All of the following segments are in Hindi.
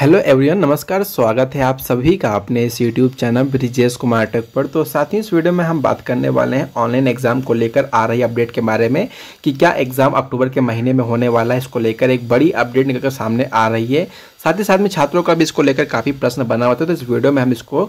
हेलो एवरीवन नमस्कार स्वागत है आप सभी का अपने इस यूट्यूब चैनल ब्रिजेश कुमार टक पर तो साथ ही इस वीडियो में हम बात करने वाले हैं ऑनलाइन एग्जाम को लेकर आ रही अपडेट के बारे में कि क्या एग्जाम अक्टूबर के महीने में होने वाला है इसको लेकर एक बड़ी अपडेट निकलकर सामने आ रही है साथ ही साथ में छात्रों का भी इसको लेकर काफ़ी प्रश्न बना हुआ था तो इस वीडियो में हम इसको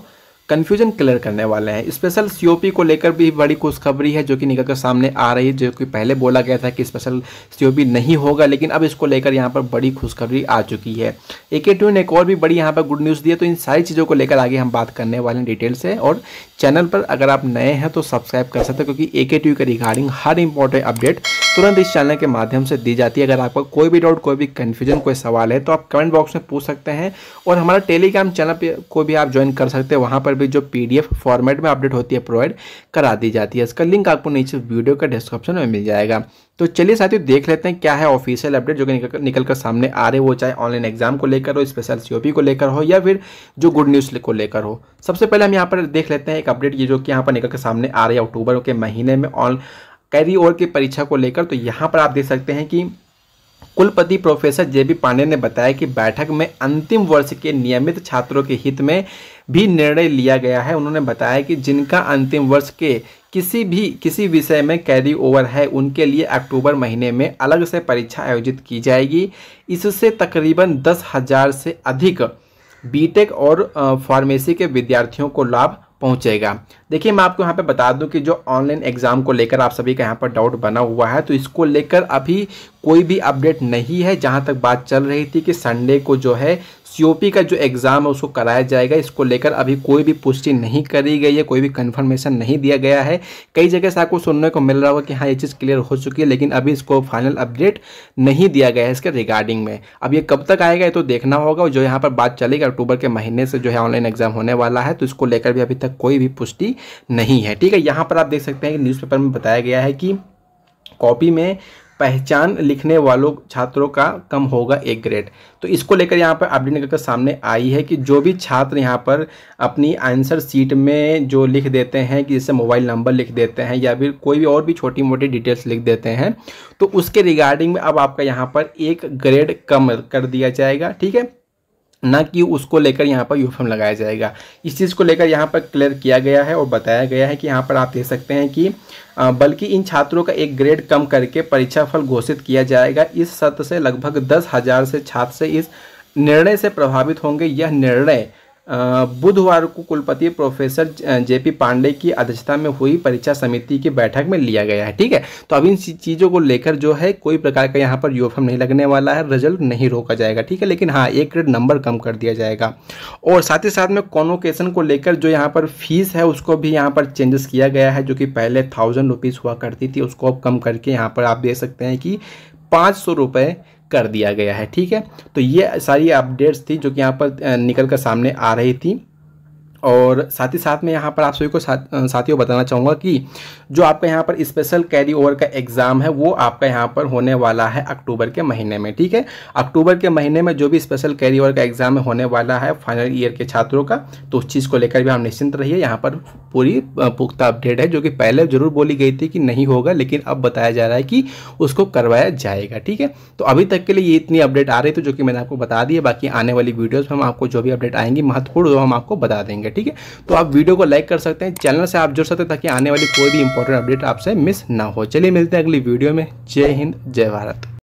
कन्फ्यूजन क्लियर करने वाले हैं स्पेशल सीओपी को लेकर भी बड़ी खुशखबरी है जो कि निकल कर सामने आ रही है जो कि पहले बोला गया था कि स्पेशल सीओपी नहीं होगा लेकिन अब इसको लेकर यहाँ पर बड़ी खुशखबरी आ चुकी है ए के ने एक और भी बड़ी यहाँ पर गुड न्यूज़ दी है तो इन सारी चीज़ों को लेकर आगे हम बात करने वाले हैं डिटेल से और चैनल पर अगर आप नए हैं तो सब्सक्राइब कर सकते हैं क्योंकि ए के के रिगार्डिंग हर इंपॉर्टेंट अपडेट तुरंत इस चैनल के माध्यम से दी जाती है अगर आपका कोई भी डाउट कोई भी कन्फ्यूजन कोई सवाल है तो आप कमेंट बॉक्स में पूछ सकते हैं और हमारा टेलीग्राम चैनल पर को भी आप ज्वाइन कर सकते हैं वहाँ पर भी जो पी फॉर्मेट में अपडेट होती है प्रोवाइड करा दी जाती है इसका लिंक आपको नीचे वीडियो का डिस्क्रिप्शन में मिल जाएगा तो चलिए साथियों देख लेते हैं क्या है ऑफिशियल अपडेट जो कि निकल, निकल कर सामने आ रहे वो चाहे ऑनलाइन एग्जाम को लेकर हो स्पेशल सीओपी को लेकर हो या फिर जो गुड न्यूज़ को लेकर हो सबसे पहले हम यहाँ पर देख लेते हैं एक अपडेट ये जो कि यहाँ पर निकल कर सामने आ रही है अक्टूबर के महीने में ऑन कैरी ओवर की परीक्षा को लेकर तो यहाँ पर आप देख सकते हैं कि कुलपति प्रोफेसर जे बी पांडे ने बताया कि बैठक में अंतिम वर्ष के नियमित छात्रों के हित में भी निर्णय लिया गया है उन्होंने बताया कि जिनका अंतिम वर्ष के किसी भी किसी विषय में कैरी ओवर है उनके लिए अक्टूबर महीने में अलग से परीक्षा आयोजित की जाएगी इससे तकरीबन दस हज़ार से अधिक बीटेक और फार्मेसी के विद्यार्थियों को लाभ पहुंचेगा देखिए मैं आपको यहाँ पे बता दूं कि जो ऑनलाइन एग्ज़ाम को लेकर आप सभी का यहाँ पर डाउट बना हुआ है तो इसको लेकर अभी कोई भी अपडेट नहीं है जहाँ तक बात चल रही थी कि संडे को जो है सीओपी का जो एग्ज़ाम है उसको कराया जाएगा इसको लेकर अभी कोई भी पुष्टि नहीं करी गई है कोई भी कन्फर्मेशन नहीं दिया गया है कई जगह से आपको सुनने को मिल रहा होगा कि हाँ ये चीज़ क्लियर हो चुकी है लेकिन अभी इसको फाइनल अपडेट नहीं दिया गया है इसके रिगार्डिंग में अब ये कब तक आएगा ये तो देखना होगा जो यहाँ पर बात चलेगी अक्टूबर के महीने से जो है ऑनलाइन एग्जाम होने वाला है तो इसको लेकर भी अभी तक कोई भी पुष्टि नहीं है ठीक है यहाँ पर आप देख सकते हैं कि न्यूज़पेपर में बताया गया है कि कॉपी में पहचान लिखने वालों छात्रों का कम होगा एक ग्रेड तो इसको लेकर यहाँ पर अपडेट निकलकर सामने आई है कि जो भी छात्र यहाँ पर अपनी आंसर सीट में जो लिख देते हैं कि जैसे मोबाइल नंबर लिख देते हैं या फिर कोई भी और भी छोटी मोटी डिटेल्स लिख देते हैं तो उसके रिगार्डिंग में अब आपका यहाँ पर एक ग्रेड कम कर दिया जाएगा ठीक है ना कि उसको लेकर यहाँ पर यूनिफॉर्म लगाया जाएगा इस चीज़ को लेकर यहाँ पर क्लियर किया गया है और बताया गया है कि यहाँ पर आप देख सकते हैं कि बल्कि इन छात्रों का एक ग्रेड कम करके परीक्षाफल घोषित किया जाएगा इस सत्र से लगभग दस हज़ार से छात्र से इस निर्णय से प्रभावित होंगे यह निर्णय बुधवार को कुलपति प्रोफेसर जेपी पांडे की अध्यक्षता में हुई परीक्षा समिति की बैठक में लिया गया है ठीक है तो अब इन चीज़ों को लेकर जो है कोई प्रकार का यहाँ पर यूएफएम नहीं लगने वाला है रिजल्ट नहीं रोका जाएगा ठीक है लेकिन हाँ एक ग्रेड नंबर कम कर दिया जाएगा और साथ ही साथ में कॉन्वोकेशन को लेकर जो यहाँ पर फीस है उसको भी यहाँ पर चेंजेस किया गया है जो कि पहले थाउजेंड रुपीज़ हुआ करती थी उसको अब कम करके यहाँ पर आप देख सकते हैं कि पाँच सौ रुपये कर दिया गया है ठीक है तो ये सारी अपडेट्स थी जो कि यहाँ पर निकल कर सामने आ रही थी और साथ ही साथ में यहाँ पर आप सभी को साथ, साथियों बताना चाहूँगा कि जो आपका यहाँ पर स्पेशल कैरी ओवर का एग्ज़ाम है वो आपका यहाँ पर होने वाला है अक्टूबर के महीने में ठीक है अक्टूबर के महीने में जो भी स्पेशल कैरी ओवर का एग्ज़ाम होने वाला है फाइनल ईयर के छात्रों का तो उस चीज़ को लेकर भी आप निश्चिंत रहिए यहाँ पर पूरी पुख्ता अपडेट है जो कि पहले जरूर बोली गई थी कि नहीं होगा लेकिन अब बताया जा रहा है कि उसको करवाया जाएगा ठीक है तो अभी तक के लिए ये इतनी अपडेट आ रही थी जो कि मैंने आपको बता दी है बाकी आने वाली वीडियोज़ में हम आपको जो भी अपडेट आएंगी महत्वपूर्ण वो हम आपको बता देंगे ठीक है तो आप वीडियो को लाइक कर सकते हैं चैनल से आप जुड़ सकते हैं ताकि आने वाली कोई भी इंपॉर्टेंट अपडेट आपसे मिस ना हो चलिए मिलते हैं अगली वीडियो में जय हिंद जय भारत